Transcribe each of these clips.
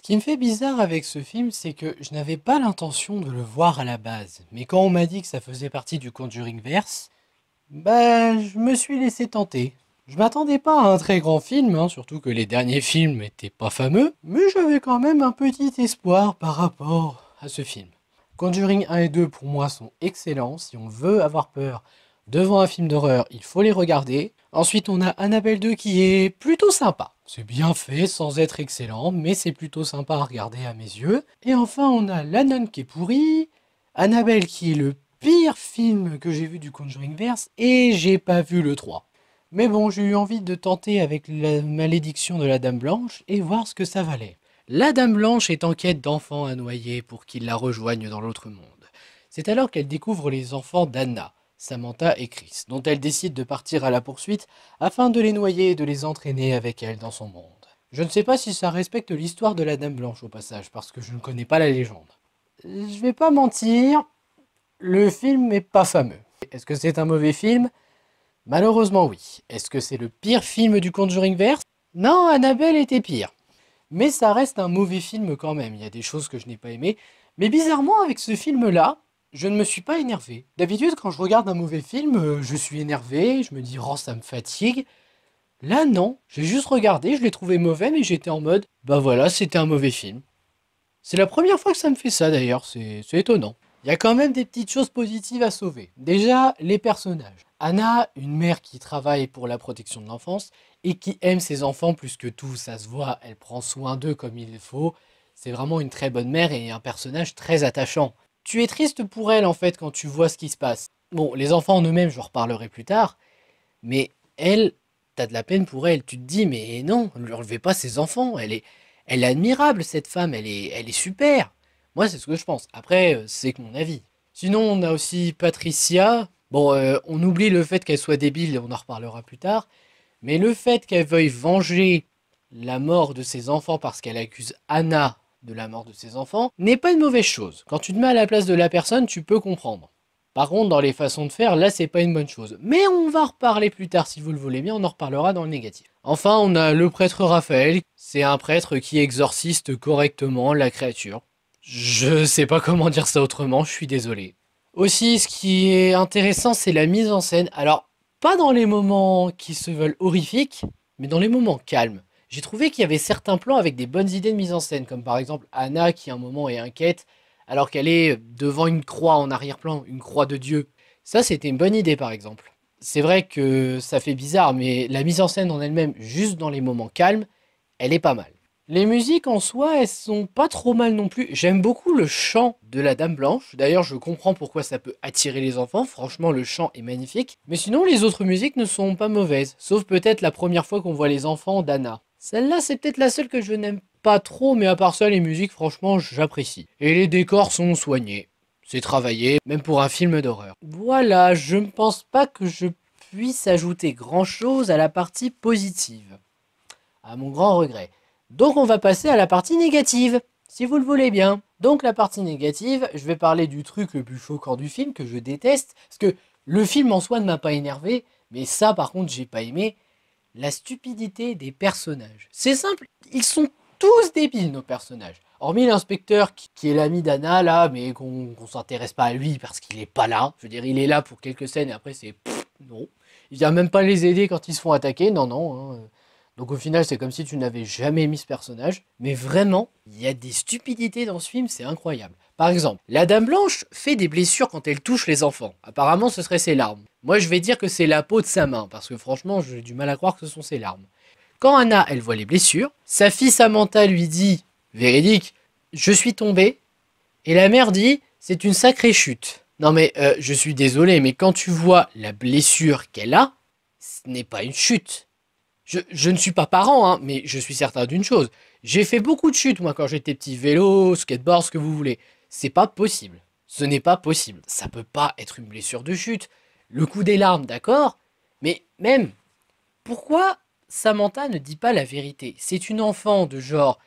Ce qui me fait bizarre avec ce film, c'est que je n'avais pas l'intention de le voir à la base, mais quand on m'a dit que ça faisait partie du Conjuring Verse, bah je me suis laissé tenter. Je m'attendais pas à un très grand film, hein, surtout que les derniers films n'étaient pas fameux, mais j'avais quand même un petit espoir par rapport à ce film. Conjuring 1 et 2 pour moi sont excellents, si on veut avoir peur devant un film d'horreur, il faut les regarder. Ensuite on a Annabelle 2 qui est plutôt sympa. C'est bien fait sans être excellent, mais c'est plutôt sympa à regarder à mes yeux. Et enfin, on a La qui est pourri, Annabelle qui est le pire film que j'ai vu du Conjuring Verse, et j'ai pas vu le 3. Mais bon, j'ai eu envie de tenter avec la malédiction de la Dame Blanche et voir ce que ça valait. La Dame Blanche est en quête d'enfants à noyer pour qu'ils la rejoignent dans l'autre monde. C'est alors qu'elle découvre les enfants d'Anna, Samantha et Chris, dont elle décide de partir à la poursuite afin de les noyer et de les entraîner avec elle dans son monde. Je ne sais pas si ça respecte l'histoire de la Dame Blanche au passage, parce que je ne connais pas la légende. Je vais pas mentir, le film n'est pas fameux. Est-ce que c'est un mauvais film Malheureusement oui. Est-ce que c'est le pire film du Conjuring Verse Non, Annabelle était pire. Mais ça reste un mauvais film quand même, il y a des choses que je n'ai pas aimées. Mais bizarrement, avec ce film-là, je ne me suis pas énervé. D'habitude, quand je regarde un mauvais film, euh, je suis énervé, je me dis « Oh, ça me fatigue ». Là, non, j'ai juste regardé, je l'ai trouvé mauvais, mais j'étais en mode « Bah voilà, c'était un mauvais film ». C'est la première fois que ça me fait ça d'ailleurs, c'est étonnant. Il y a quand même des petites choses positives à sauver. Déjà, les personnages. Anna, une mère qui travaille pour la protection de l'enfance et qui aime ses enfants plus que tout, ça se voit, elle prend soin d'eux comme il faut. C'est vraiment une très bonne mère et un personnage très attachant. Tu es triste pour elle en fait quand tu vois ce qui se passe. Bon, les enfants en eux-mêmes, je reparlerai plus tard, mais elle, t'as de la peine pour elle. Tu te dis, mais non, ne lui enlevez pas ses enfants. Elle est, elle est admirable, cette femme, elle est, elle est super. Moi, c'est ce que je pense. Après, euh, c'est mon avis. Sinon, on a aussi Patricia. Bon, euh, on oublie le fait qu'elle soit débile, on en reparlera plus tard. Mais le fait qu'elle veuille venger la mort de ses enfants parce qu'elle accuse Anna de la mort de ses enfants, n'est pas une mauvaise chose. Quand tu te mets à la place de la personne, tu peux comprendre. Par contre, dans les façons de faire, là, c'est pas une bonne chose. Mais on va reparler plus tard, si vous le voulez bien, on en reparlera dans le négatif. Enfin, on a le prêtre Raphaël. C'est un prêtre qui exorciste correctement la créature. Je sais pas comment dire ça autrement, je suis désolé. Aussi, ce qui est intéressant, c'est la mise en scène. Alors, pas dans les moments qui se veulent horrifiques, mais dans les moments calmes j'ai trouvé qu'il y avait certains plans avec des bonnes idées de mise en scène, comme par exemple Anna qui à un moment est inquiète alors qu'elle est devant une croix en arrière-plan, une croix de Dieu. Ça, c'était une bonne idée par exemple. C'est vrai que ça fait bizarre, mais la mise en scène en elle-même, juste dans les moments calmes, elle est pas mal. Les musiques en soi, elles sont pas trop mal non plus. J'aime beaucoup le chant de la Dame Blanche. D'ailleurs, je comprends pourquoi ça peut attirer les enfants. Franchement, le chant est magnifique. Mais sinon, les autres musiques ne sont pas mauvaises. Sauf peut-être la première fois qu'on voit les enfants d'Anna. Celle-là, c'est peut-être la seule que je n'aime pas trop, mais à part ça, les musiques, franchement, j'apprécie. Et les décors sont soignés. C'est travaillé, même pour un film d'horreur. Voilà, je ne pense pas que je puisse ajouter grand-chose à la partie positive. À mon grand regret. Donc on va passer à la partie négative, si vous le voulez bien. Donc la partie négative, je vais parler du truc le plus choquant du film que je déteste, parce que le film en soi ne m'a pas énervé, mais ça par contre j'ai pas aimé, la stupidité des personnages. C'est simple, ils sont tous débiles, nos personnages. Hormis l'inspecteur qui, est l'ami d'Anna, là, mais qu'on s'intéresse pas à lui parce qu'il est pas là. Je veux dire, il est là pour quelques scènes et après c'est. Non. Il vient même pas les aider quand ils se font attaquer. Non, non. Hein. Donc au final, c'est comme si tu n'avais jamais mis ce personnage. Mais vraiment, il y a des stupidités dans ce film, c'est incroyable. Par exemple, la Dame Blanche fait des blessures quand elle touche les enfants. Apparemment, ce serait ses larmes. Moi, je vais dire que c'est la peau de sa main, parce que franchement, j'ai du mal à croire que ce sont ses larmes. Quand Anna, elle voit les blessures, sa fille Samantha lui dit, véridique, je suis tombée. Et la mère dit, c'est une sacrée chute. Non mais, euh, je suis désolé, mais quand tu vois la blessure qu'elle a, ce n'est pas une chute. Je, ne suis pas parent, hein, mais je suis certain d'une chose. J'ai fait beaucoup de chutes, moi, quand j'étais petit. Vélo, skateboard, ce que vous voulez. C'est pas possible. Ce n'est pas possible. Ça peut pas être une blessure de chute. Le coup des larmes, d'accord Mais même, pourquoi Samantha ne dit pas la vérité C'est une enfant de genre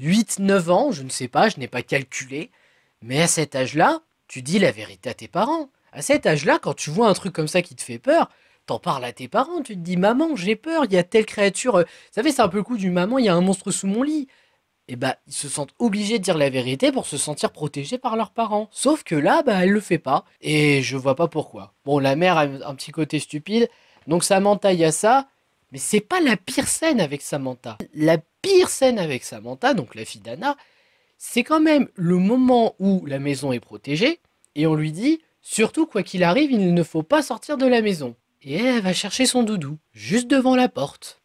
8-9 ans, je ne sais pas, je n'ai pas calculé. Mais à cet âge-là, tu dis la vérité à tes parents. À cet âge-là, quand tu vois un truc comme ça qui te fait peur, t'en parles à tes parents, tu te dis maman, j'ai peur, il y a telle créature. Euh, vous savez, c'est un peu le coup du maman, il y a un monstre sous mon lit et eh bah, ben, ils se sentent obligés de dire la vérité pour se sentir protégés par leurs parents. Sauf que là, bah, elle le fait pas. Et je vois pas pourquoi. Bon, la mère a un petit côté stupide, donc Samantha y a ça. Mais c'est pas la pire scène avec Samantha. La pire scène avec Samantha, donc la fille d'Anna, c'est quand même le moment où la maison est protégée et on lui dit surtout quoi qu'il arrive, il ne faut pas sortir de la maison. Et elle va chercher son doudou, juste devant la porte.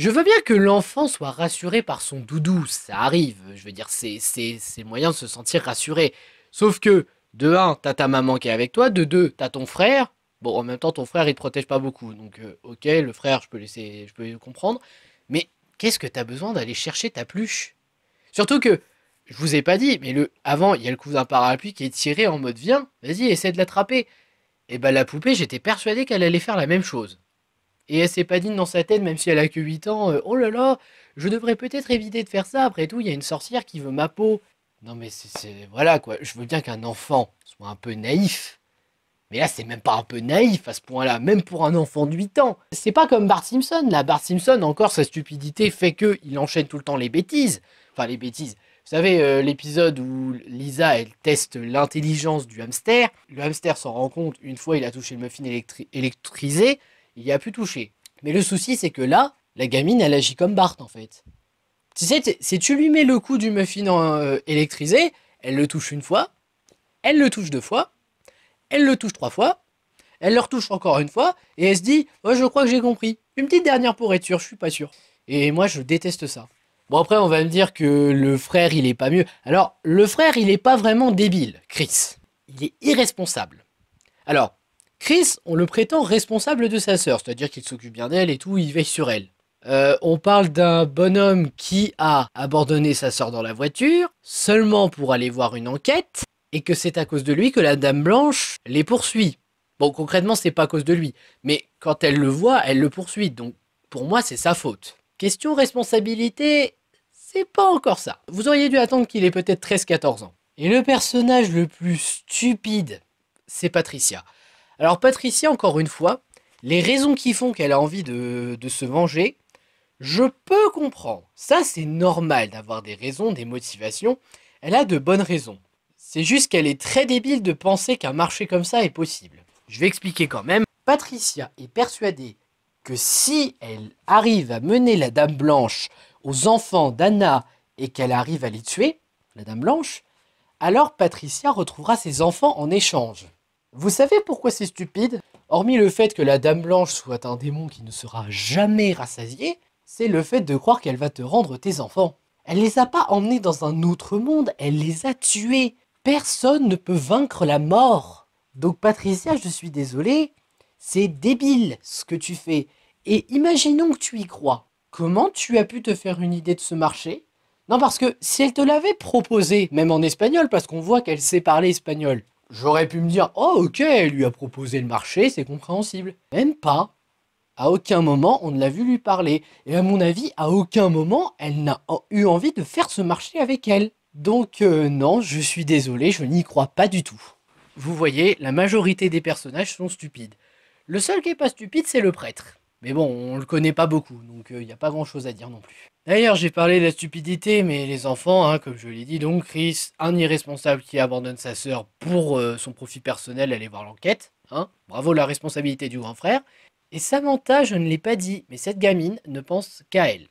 Je veux bien que l'enfant soit rassuré par son doudou, ça arrive, je veux dire, c'est, c'est, moyen de se sentir rassuré. Sauf que, de 1, t'as ta maman qui est avec toi, de 2, t'as ton frère. Bon, en même temps, ton frère, il te protège pas beaucoup, donc euh, ok, le frère, je peux laisser, je peux le comprendre. Mais qu'est-ce que t'as besoin d'aller chercher ta pluche Surtout que, je vous ai pas dit, mais le avant, il y a le cousin d'un parapluie qui est tiré en mode viens, vas-y, essaie de l'attraper. Et bah ben, la poupée, j'étais persuadé qu'elle allait faire la même chose. Et elle s'est pas dit dans sa tête, même si elle a que 8 ans, euh, oh là là, je devrais peut-être éviter de faire ça, après tout, il y a une sorcière qui veut ma peau. Non mais c'est... Voilà quoi, je veux bien qu'un enfant soit un peu naïf, mais là, c'est même pas un peu naïf à ce point-là, même pour un enfant de 8 ans. C'est pas comme Bart Simpson, La Bart Simpson, encore, sa stupidité fait qu'il enchaîne tout le temps les bêtises. Enfin, les bêtises. Vous savez, euh, l'épisode où Lisa, elle teste l'intelligence du hamster. Le hamster s'en rend compte une fois il a touché le muffin électri électrisé il a pu toucher. Mais le souci, c'est que là, la gamine, elle agit comme Bart, en fait. Tu sais, si tu lui mets le coup du muffin euh, électrisé, elle le touche une fois, elle le touche deux fois, elle le touche trois fois, elle le retouche encore une fois, et elle se dit oh, je crois que j'ai compris. Une petite dernière pour être sûr, je suis pas sûr. Et moi, je déteste ça. Bon, après, on va me dire que le frère, il est pas mieux. Alors, le frère, il est pas vraiment débile, Chris. Il est irresponsable. Alors, Chris, on le prétend responsable de sa sœur, c'est-à-dire qu'il s'occupe bien d'elle et tout, il veille sur elle. Euh, on parle d'un bonhomme qui a abandonné sa sœur dans la voiture, seulement pour aller voir une enquête, et que c'est à cause de lui que la Dame Blanche les poursuit. Bon, concrètement, c'est pas à cause de lui, mais quand elle le voit, elle le poursuit, donc pour moi, c'est sa faute. Question responsabilité, c'est pas encore ça. Vous auriez dû attendre qu'il ait peut-être 13-14 ans. Et le personnage le plus stupide, c'est Patricia. Alors Patricia, encore une fois, les raisons qui font qu'elle a envie de, se venger, je peux comprendre. Ça, c'est normal d'avoir des raisons, des motivations. Elle a de bonnes raisons. C'est juste qu'elle est très débile de penser qu'un marché comme ça est possible. Je vais expliquer quand même. Patricia est persuadée que si elle arrive à mener la Dame Blanche aux enfants d'Anna et qu'elle arrive à les tuer, la Dame Blanche, alors Patricia retrouvera ses enfants en échange. Vous savez pourquoi c'est stupide Hormis le fait que la Dame Blanche soit un démon qui ne sera jamais rassasié, c'est le fait de croire qu'elle va te rendre tes enfants. Elle les a pas emmenés dans un autre monde, elle les a tués. Personne ne peut vaincre la mort. Donc Patricia, je suis désolé, c'est débile ce que tu fais. Et imaginons que tu y crois. Comment tu as pu te faire une idée de ce marché Non, parce que si elle te l'avait proposé, même en espagnol, parce qu'on voit qu'elle sait parler espagnol, J'aurais pu me dire, oh ok, elle lui a proposé le marché, c'est compréhensible. Même pas. À aucun moment, on ne l'a vu lui parler. Et à mon avis, à aucun moment, elle n'a eu envie de faire ce marché avec elle. Donc euh, non, je suis désolé, je n'y crois pas du tout. Vous voyez, la majorité des personnages sont stupides. Le seul qui est pas stupide, c'est le prêtre. Mais bon, on le connaît pas beaucoup, donc il euh, n'y a pas grand chose à dire non plus. D'ailleurs, j'ai parlé de la stupidité, mais les enfants, hein, comme je l'ai dit, donc Chris, un irresponsable qui abandonne sa sœur pour euh, son profit personnel, aller voir l'enquête. Hein. Bravo la responsabilité du grand frère. Et Samantha, je ne l'ai pas dit, mais cette gamine ne pense qu'à elle.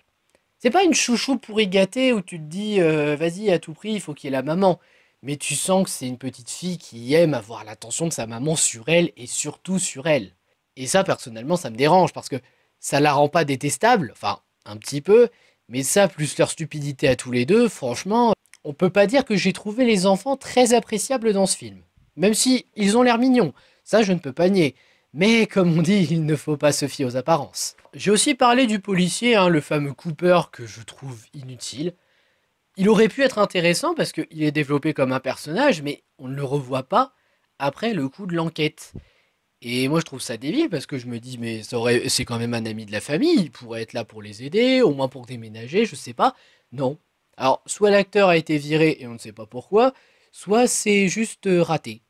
C'est pas une chouchou y gâter où tu te dis euh, vas-y à tout prix il faut qu'il y ait la maman. Mais tu sens que c'est une petite fille qui aime avoir l'attention de sa maman sur elle et surtout sur elle. Et ça, personnellement, ça me dérange parce que ça la rend pas détestable, enfin, un petit peu, mais ça, plus leur stupidité à tous les deux, franchement, on peut pas dire que j'ai trouvé les enfants très appréciables dans ce film. Même si ils ont l'air mignons, ça je ne peux pas nier. Mais comme on dit, il ne faut pas se fier aux apparences. J'ai aussi parlé du policier, hein, le fameux Cooper que je trouve inutile. Il aurait pu être intéressant parce qu'il est développé comme un personnage, mais on ne le revoit pas après le coup de l'enquête. Et moi, je trouve ça débile parce que je me dis, mais ça aurait... c'est quand même un ami de la famille, il pourrait être là pour les aider, au moins pour déménager, je sais pas. Non. Alors, soit l'acteur a été viré et on ne sait pas pourquoi, soit c'est juste euh, raté.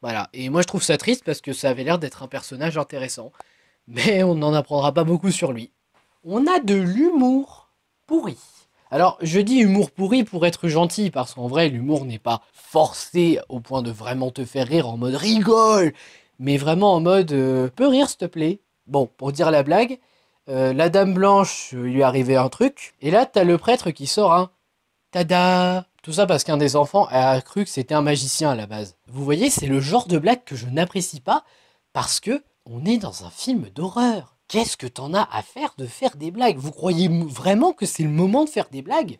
Voilà. Et moi, je trouve ça triste parce que ça avait l'air d'être un personnage intéressant. Mais on n'en apprendra pas beaucoup sur lui. On a de l'humour pourri. Alors, je dis humour pourri pour être gentil, parce qu'en vrai, l'humour n'est pas forcé au point de vraiment te faire rire en mode rigole mais vraiment en mode euh, peu rire s'il te plaît. Bon, pour dire la blague, euh, la dame blanche euh, lui arrivait un truc, et là t'as le prêtre qui sort un hein. Tada Tout ça parce qu'un des enfants a cru que c'était un magicien à la base. Vous voyez, c'est le genre de blague que je n'apprécie pas parce que on est dans un film d'horreur. Qu'est-ce que t'en as à faire de faire des blagues Vous croyez vraiment que c'est le moment de faire des blagues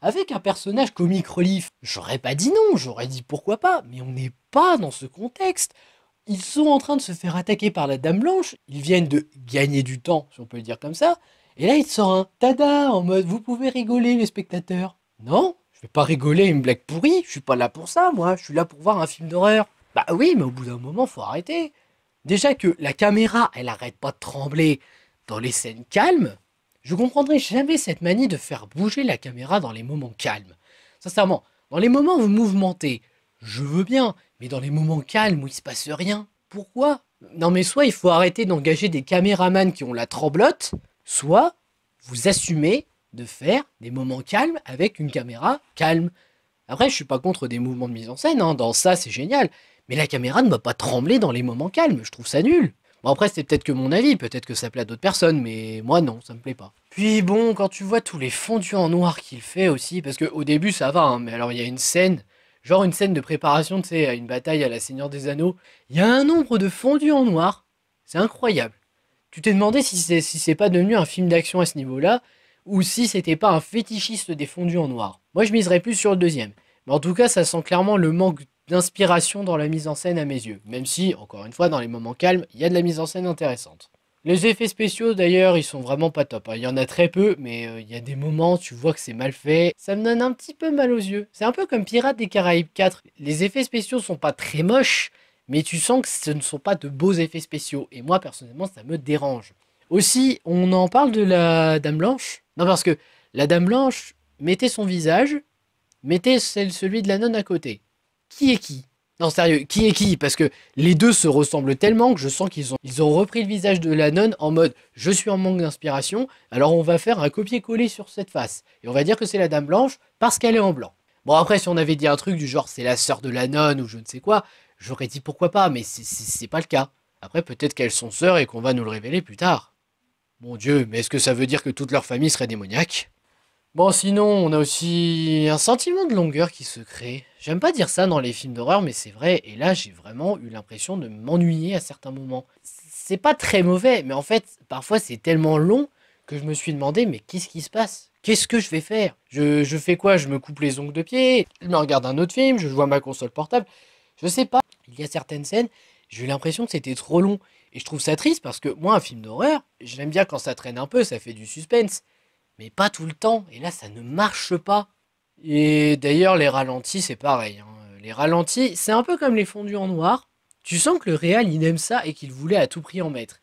avec un personnage comique relief J'aurais pas dit non, j'aurais dit pourquoi pas, mais on n'est pas dans ce contexte. Ils sont en train de se faire attaquer par la Dame Blanche. Ils viennent de gagner du temps, si on peut le dire comme ça. Et là, il sort un tada en mode vous pouvez rigoler, les spectateurs. Non, je vais pas rigoler une blague pourrie. Je suis pas là pour ça, moi. Je suis là pour voir un film d'horreur. Bah oui, mais au bout d'un moment, faut arrêter. Déjà que la caméra, elle arrête pas de trembler dans les scènes calmes. Je comprendrai jamais cette manie de faire bouger la caméra dans les moments calmes. Sincèrement, dans les moments où vous mouvementez, je veux bien, et dans les moments calmes où il se passe rien, pourquoi Non mais soit il faut arrêter d'engager des caméramans qui ont la tremblote, soit vous assumez de faire des moments calmes avec une caméra calme. Après, je suis pas contre des mouvements de mise en scène, hein. dans ça c'est génial. Mais la caméra ne va pas trembler dans les moments calmes, je trouve ça nul. Bon après c'est peut-être que mon avis, peut-être que ça plaît à d'autres personnes, mais moi non, ça me plaît pas. Puis bon, quand tu vois tous les fondus en noir qu'il fait aussi, parce qu'au début ça va, hein, mais alors il y a une scène genre une scène de préparation, tu sais, à une bataille à la Seigneur des Anneaux, il y a un nombre de fondus en noir, c'est incroyable. Tu t'es demandé si c'est si pas devenu un film d'action à ce niveau-là, ou si c'était pas un fétichiste des fondus en noir. Moi, je miserais plus sur le deuxième. Mais en tout cas, ça sent clairement le manque d'inspiration dans la mise en scène à mes yeux. Même si, encore une fois, dans les moments calmes, il y a de la mise en scène intéressante. Les effets spéciaux d'ailleurs, ils sont vraiment pas top. Hein. Il y en a très peu, mais euh, il y a des moments, tu vois que c'est mal fait. Ça me donne un petit peu mal aux yeux. C'est un peu comme Pirates des Caraïbes 4. Les effets spéciaux sont pas très moches, mais tu sens que ce ne sont pas de beaux effets spéciaux. Et moi, personnellement, ça me dérange. Aussi, on en parle de la Dame Blanche. Non, parce que la Dame Blanche mettait son visage, mettait celui de la nonne à côté. Qui est qui non, sérieux, qui est qui Parce que les deux se ressemblent tellement que je sens qu'ils ont, ils ont repris le visage de la nonne en mode je suis en manque d'inspiration, alors on va faire un copier-coller sur cette face. Et on va dire que c'est la dame blanche parce qu'elle est en blanc. Bon, après, si on avait dit un truc du genre c'est la sœur de la nonne ou je ne sais quoi, j'aurais dit pourquoi pas, mais c'est pas le cas. Après, peut-être qu'elles sont sœurs et qu'on va nous le révéler plus tard. Mon Dieu, mais est-ce que ça veut dire que toute leur famille serait démoniaque Bon, sinon, on a aussi un sentiment de longueur qui se crée. J'aime pas dire ça dans les films d'horreur, mais c'est vrai. Et là, j'ai vraiment eu l'impression de m'ennuyer à certains moments. C'est pas très mauvais, mais en fait, parfois, c'est tellement long que je me suis demandé, mais qu'est-ce qui se passe Qu'est-ce que je vais faire je, je, fais quoi Je me coupe les ongles de pied, je me regarde un autre film, je vois ma console portable. Je sais pas. Il y a certaines scènes, j'ai eu l'impression que c'était trop long. Et je trouve ça triste parce que moi, un film d'horreur, j'aime bien quand ça traîne un peu, ça fait du suspense mais pas tout le temps. Et là, ça ne marche pas. Et d'ailleurs, les ralentis, c'est pareil. Hein. Les ralentis, c'est un peu comme les fondus en noir. Tu sens que le Real, il aime ça et qu'il voulait à tout prix en mettre.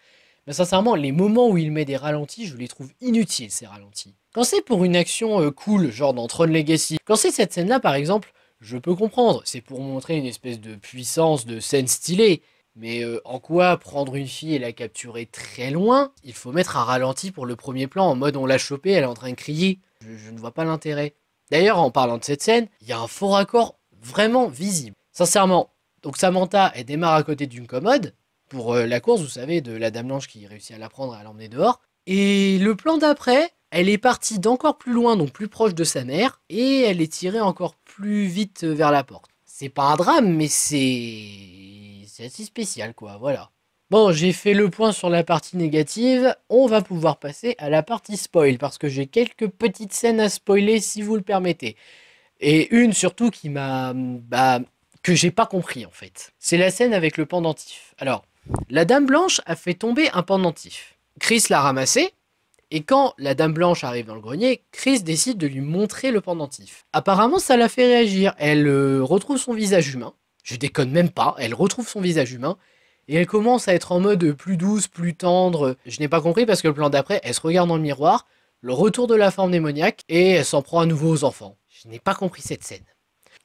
Mais sincèrement, les moments où il met des ralentis, je les trouve inutiles, ces ralentis. Quand c'est pour une action euh, cool, genre dans Legacy, quand c'est cette scène-là, par exemple, je peux comprendre. C'est pour montrer une espèce de puissance, de scène stylée. Mais euh, en quoi prendre une fille et la capturer très loin Il faut mettre un ralenti pour le premier plan, en mode on l'a chopée, elle est en train de crier. Je, ne vois pas l'intérêt. D'ailleurs, en parlant de cette scène, il y a un faux raccord vraiment visible. Sincèrement, donc Samantha, elle démarre à côté d'une commode pour euh, la course, vous savez, de la Dame Blanche qui réussit à la prendre et à l'emmener dehors. Et le plan d'après, elle est partie d'encore plus loin, donc plus proche de sa mère, et elle est tirée encore plus vite euh, vers la porte. C'est pas un drame, mais c'est c'est assez spécial, quoi, voilà. Bon, j'ai fait le point sur la partie négative, on va pouvoir passer à la partie spoil, parce que j'ai quelques petites scènes à spoiler, si vous le permettez. Et une surtout qui m'a... Bah, que j'ai pas compris, en fait. C'est la scène avec le pendentif. Alors, la Dame Blanche a fait tomber un pendentif. Chris l'a ramassé, et quand la Dame Blanche arrive dans le grenier, Chris décide de lui montrer le pendentif. Apparemment, ça la fait réagir. Elle euh, retrouve son visage humain je déconne même pas, elle retrouve son visage humain, et elle commence à être en mode plus douce, plus tendre. Je n'ai pas compris parce que le plan d'après, elle se regarde dans le miroir, le retour de la forme démoniaque, et elle s'en prend à nouveau aux enfants. Je n'ai pas compris cette scène.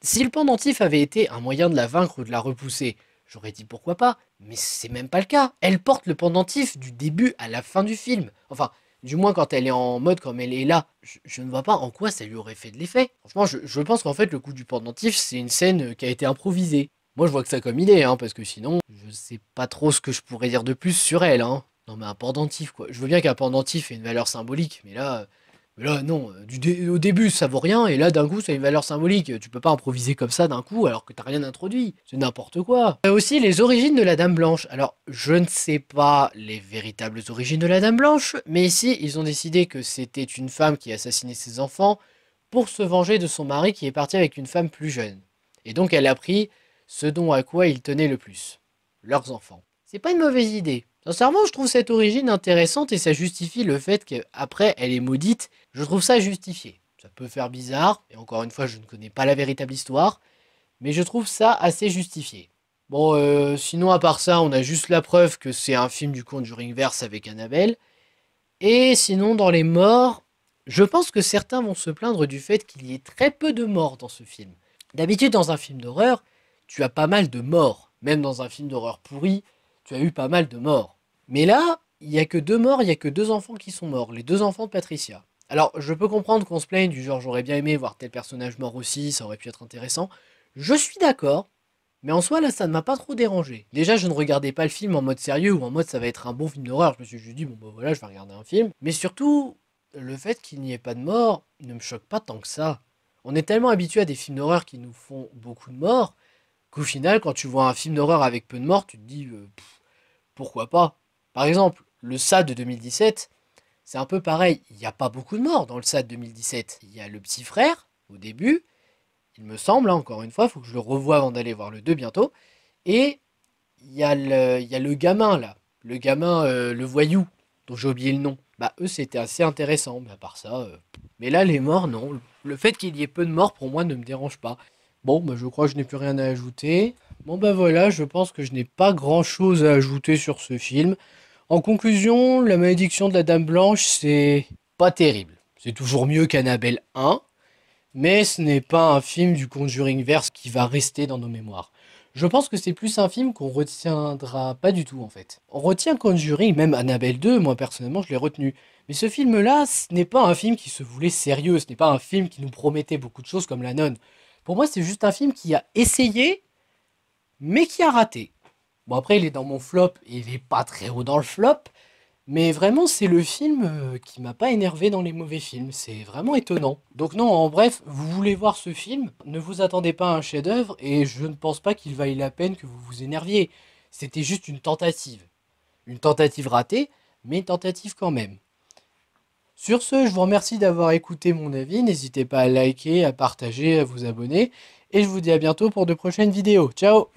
Si le pendentif avait été un moyen de la vaincre ou de la repousser, j'aurais dit pourquoi pas, mais c'est même pas le cas. Elle porte le pendentif du début à la fin du film. Enfin, du moins quand elle est en mode comme elle est là, je, ne vois pas en quoi ça lui aurait fait de l'effet. Franchement, je, pense qu'en fait, le coup du pendentif, c'est une scène euh, qui a été improvisée. Moi, je vois que ça comme idée, hein, parce que sinon, je sais pas trop ce que je pourrais dire de plus sur elle. Hein. Non, mais un pendentif, quoi. Je veux bien qu'un pendentif ait une valeur symbolique, mais là, euh, mais là, non, euh, au début, ça vaut rien, et là, d'un coup, ça a une valeur symbolique. Tu peux pas improviser comme ça d'un coup alors que t'as rien introduit. C'est n'importe quoi. Et euh, aussi, les origines de la Dame Blanche. Alors, je ne sais pas les véritables origines de la Dame Blanche, mais ici, ils ont décidé que c'était une femme qui assassinait ses enfants pour se venger de son mari qui est parti avec une femme plus jeune. Et donc, elle a pris ce dont à quoi il tenait le plus leurs enfants. C'est pas une mauvaise idée. Sincèrement, je trouve cette origine intéressante et ça justifie le fait qu'après, elle est maudite. Je trouve ça justifié. Ça peut faire bizarre, et encore une fois, je ne connais pas la véritable histoire, mais je trouve ça assez justifié. Bon, euh, sinon, à part ça, on a juste la preuve que c'est un film du du ringverse avec Annabelle. Et sinon, dans les morts, je pense que certains vont se plaindre du fait qu'il y ait très peu de morts dans ce film. D'habitude, dans un film d'horreur, tu as pas mal de morts. Même dans un film d'horreur pourri, tu as eu pas mal de morts. Mais là, il n'y a que deux morts, il n'y a que deux enfants qui sont morts, les deux enfants de Patricia. Alors, je peux comprendre qu'on se plaigne du genre j'aurais bien aimé voir tel personnage mort aussi, ça aurait pu être intéressant. Je suis d'accord, mais en soi, là, ça ne m'a pas trop dérangé. Déjà, je ne regardais pas le film en mode sérieux ou en mode ça va être un bon film d'horreur. Je me suis juste dit, bon, ben voilà, je vais regarder un film. Mais surtout, le fait qu'il n'y ait pas de mort ne me choque pas tant que ça. On est tellement habitué à des films d'horreur qui nous font beaucoup de morts qu'au final, quand tu vois un film d'horreur avec peu de morts, tu te dis, euh, pourquoi pas par exemple, le SAD de 2017, c'est un peu pareil. Il n'y a pas beaucoup de morts dans le SAD 2017. Il y a le petit frère au début, il me semble, hein, encore une fois, il faut que je le revoie avant d'aller voir le 2 bientôt. Et il y, a le, gamin là, le gamin, euh, le voyou, dont j'ai oublié le nom. Bah eux c'était assez intéressant, mais à part ça. Euh, mais là les morts, non. Le fait qu'il y ait peu de morts pour moi ne me dérange pas. Bon, bah, je crois que je n'ai plus rien à ajouter. Bon ben voilà, je pense que je n'ai pas grand chose à ajouter sur ce film. En conclusion, la malédiction de la Dame Blanche, c'est pas terrible. C'est toujours mieux qu'Annabelle 1, mais ce n'est pas un film du Conjuring Verse qui va rester dans nos mémoires. Je pense que c'est plus un film qu'on retiendra pas du tout en fait. On retient Conjuring, même Annabelle 2, moi personnellement je l'ai retenu. Mais ce film-là, ce n'est pas un film qui se voulait sérieux, ce n'est pas un film qui nous promettait beaucoup de choses comme La Nonne. Pour moi, c'est juste un film qui a essayé, mais qui a raté. Bon, après, il est dans mon flop, il n'est pas très haut dans le flop, mais vraiment, c'est le film euh, qui m'a pas énervé dans les mauvais films. C'est vraiment étonnant. Donc non, en bref, vous voulez voir ce film, ne vous attendez pas à un chef-d'œuvre et je ne pense pas qu'il vaille la peine que vous vous énerviez. C'était juste une tentative. Une tentative ratée, mais une tentative quand même. Sur ce, je vous remercie d'avoir écouté mon avis. N'hésitez pas à liker, à partager, à vous abonner. Et je vous dis à bientôt pour de prochaines vidéos. Ciao